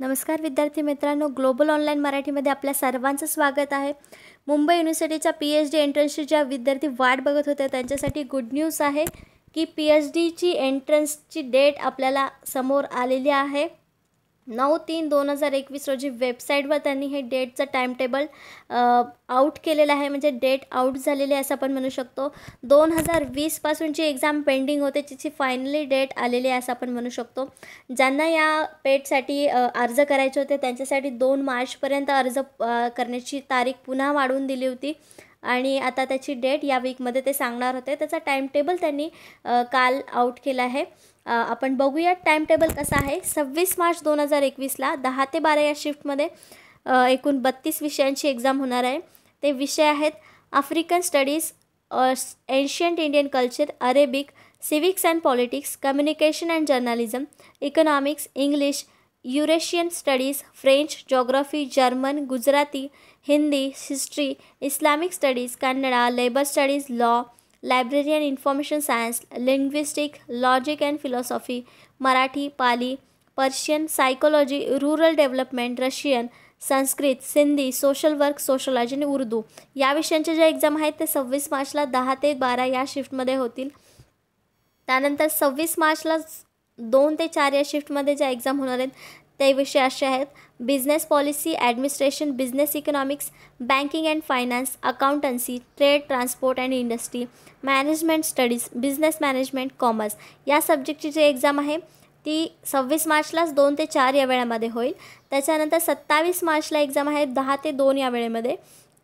नमस्कार विद्यार्थी मित्रांनो ग्लोबल ऑनलाईन मराठीमध्ये आपल्या सर्वांचं स्वागत आहे मुंबई युनिव्हर्सिटीच्या पी एच डी एंट्रन्सची ज्या विद्यार्थी वाट बघत होत्या त्यांच्यासाठी गुड न्यूज आहे की पी एच डीची एंट्रन्सची डेट आपल्याला समोर आलेली आहे नऊ तीन दोन हजार एकवीस रोजी वेबसाईटवर त्यांनी हे डेटचं टाईमटेबल आउट केलेलं आहे म्हणजे डेट आउट झालेली असं आपण म्हणू शकतो दोन हजार वीसपासूनची एक्झाम पेंडिंग होते तिची फायनली डेट आलेली आहे असं आपण म्हणू शकतो ज्यांना या पेटसाठी अर्ज करायचे होते त्यांच्यासाठी दोन मार्चपर्यंत अर्ज करण्याची तारीख पुन्हा वाढवून दिली होती आणि आता त्याची डेट या वीकमध्ये ते सांगणार होते त्याचा टेबल त्यांनी काल आउट केला आहे आपण बघूयात टाईम टेबल कसा आहे सव्वीस मार्च दोन हजार एकवीसला दहा ते बारा या शिफ्टमध्ये एकूण बत्तीस विषयांची एक्झाम होणार आहे ते विषय आहेत African studies ancient Indian culture Arabic civics and politics communication and journalism economics English Eurasian studies French geography German Gujarati Hindi history Islamic studies Kannada labour studies law library and information science linguistic logic and philosophy Marathi Pali Persian psychology rural development Russian Sanskrit Sindhi social work sociology आणि उर्दू या विषयांच्या ज्या exam आहेत ते सव्वीस मार्चला दहा ते बारा या शिफ्टमध्ये होतील त्यानंतर सव्वीस मार्चला दोन ते चार या शिफ्टमध्ये ज्या एक्झाम होणार आहेत ते विषय असे आहेत business policy administration business economics banking and finance accountancy trade transport and industry management studies business management commerce या सब्जेक्टची जी एक्झाम आहे ती सव्वीस मार्चलाच दोन ते चार या वेळामध्ये होईल त्याच्यानंतर सत्तावीस मार्चला एक्झाम आहे दहा ते दोन या वेळेमध्ये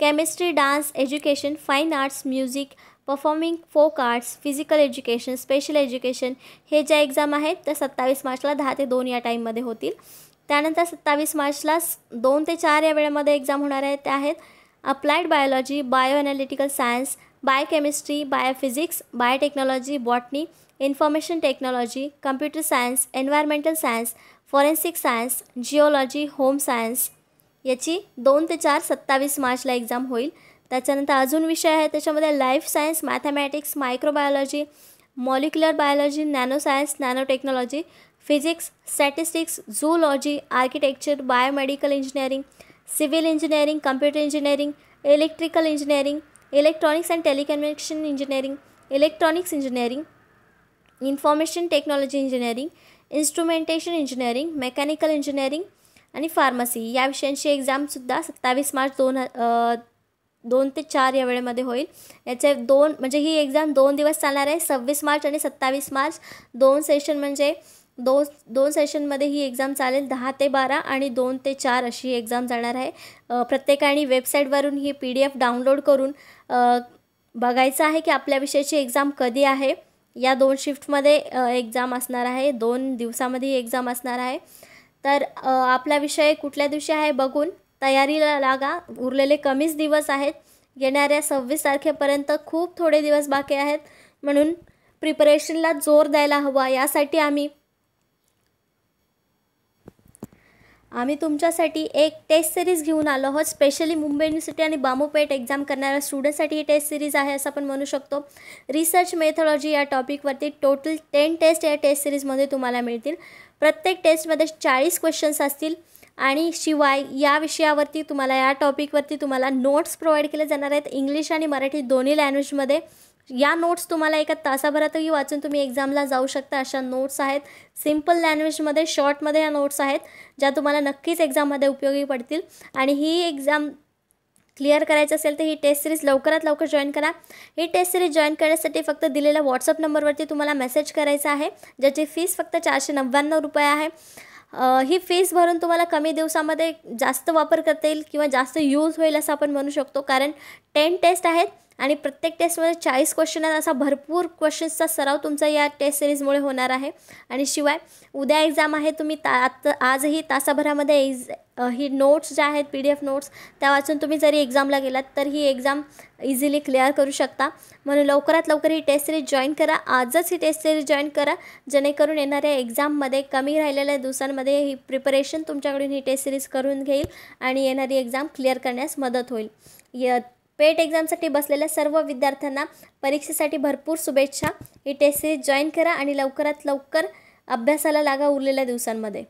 chemistry dance education fine arts music performing folk arts physical education special education हे ज्या एक्झाम आहेत त्या सत्तावीस मार्चला दहा ते दोन या टाईममध्ये होतील त्यानंतर सत्तावीस मार्चला दोन ते चार या वेळेमध्ये एक्झाम होणार आहेत त्या आहेत applied biology bio analytical science biochemistry biophysics biotechnology botany information technology computer science environmental science forensic science geology home science याची दोन ते चार सत्तावीस मार्चला एक्झाम होईल त्याच्यानंतर अजून विषय आहे त्याच्यामध्ये life science mathematics microbiology molecular biology nano science nano technology physics statistics zoology architecture biomedical engineering civil engineering computer engineering electrical engineering electronics and telecommunication engineering electronics engineering information technology engineering instrumentation engineering mechanical engineering आणि pharmacy या विषयांची एक्झामसुद्धा सत्तावीस मार्च दोन दोन ते चार या वेळेमध्ये होईल याचे दोन म्हणजे ही एक्झाम दोन दिवस चालणार आहे सव्वीस मार्च आणि सत्तावीस मार्च दोन सेशन म्हणजे दोन दोन सेशनमध्ये ही एक्झाम चालेल दहा ते बारा आणि दोन ते चार अशी एक्झाम जाणार आहे प्रत्येकाने वेबसाईटवरून ही पी डी एफ डाउनलोड करून बघायचं आहे की आपल्या विषयाची एक्झाम कधी आहे या दोन शिफ्टमध्ये एक्झाम असणार आहे दोन दिवसामध्ये ही एक्झाम असणार आहे तर आपला विषय कुठल्या दिवशी आहे बघून तयारीला लागा उरलेले कमीच दिवस आहेत येणाऱ्या सव्वीस तारखेपर्यंत खूप थोडे दिवस बाकी आहेत म्हणून प्रिपरेशनला जोर द्यायला हवा यासाठी आम्ही आम्ही तुमच्यासाठी एक टेस्ट सिरीज घेऊन आलो आहोत स्पेशली मुंबई युनिव्हर्सिटी आणि बामोपेट एक्झाम करणाऱ्या स्टुडंटसाठी ही टेस्ट सिरीज आहे असं आपण म्हणू शकतो रिसर्च मेथॉलॉजी या टॉपिकवरती टोटल टेन टेस्ट या टेस्ट सिरीजमध्ये तुम्हाला मिळतील प्रत्येक टेस्टमध्ये चाळीस क्वेश्चन्स असतील आणि शिवाय या विषयावरती तुम्हाला या टॉपिकवरती तुम्हाला नोट्स प्रोव्हाइड केले जाणार आहेत इंग्लिश आणि मराठी दोन्ही लँग्वेजमध्ये या नोट्स तुम्हाला एका तासाभरातही वाचून तुम्ही एक्झामला जाऊ शकता अशा नोट्स आहेत सिम्पल लँग्वेजमध्ये शॉर्टमध्ये या नोट्स आहेत ज्या तुम्हाला नक्कीच एक्झाममध्ये उपयोगी पडतील आणि ही एक्झाम क्लिअर करायचं असेल तर ही टेस्ट सिरीज लवकरात लवकर जॉईन करा ही टेस्ट सिरीज जॉईन करण्यासाठी फक्त दिलेल्या व्हॉट्सअप नंबरवरती तुम्हाला मेसेज करायचा आहे ज्याची फीस फक्त चारशे नव्याण्णव रुपये आहे ही फेस भरून तुम्हाला कमी दिवसामध्ये जास्त वापर करता येईल किंवा जास्त यूज होईल असं आपण म्हणू शकतो कारण टेन टेस्ट आहेत आणि प्रत्येक टेस्टमध्ये चाळीस क्वेश्चन आहेत असा भरपूर क्वेश्चन्सचा सराव तुमचा या टेस्ट सिरीजमुळे होणार आहे आणि शिवाय उद्या एक्झाम आहे तुम्ही ता आत्ता आजही तासाभरामध्ये एक्झ ही नोट्स ज्या आहेत पी डी एफ नोट्स त्या वाचून तुम्ही जरी एक्झामला गेलात तर ही एक्झाम इझिली क्लिअर करू शकता म्हणून लवकरात लवकर ही टेस्ट सिरीज जॉईन करा आजच ही टेस्ट सिरीज जॉईन करा जेणेकरून येणाऱ्या एक्झाममध्ये कमी राहिलेल्या दिवसांमध्ये ही प्रिपरेशन तुमच्याकडून ही टेस्ट सिरीज करून घेईल आणि येणारी एक्झाम क्लिअर करण्यास मदत होईल य पेट एक्झामसाठी बसलेल्या सर्व विद्यार्थ्यांना परीक्षेसाठी भरपूर शुभेच्छा ही टेस्ट जॉईन करा आणि लवकरात लवकर अभ्यासाला लागा उरलेल्या दिवसांमध्ये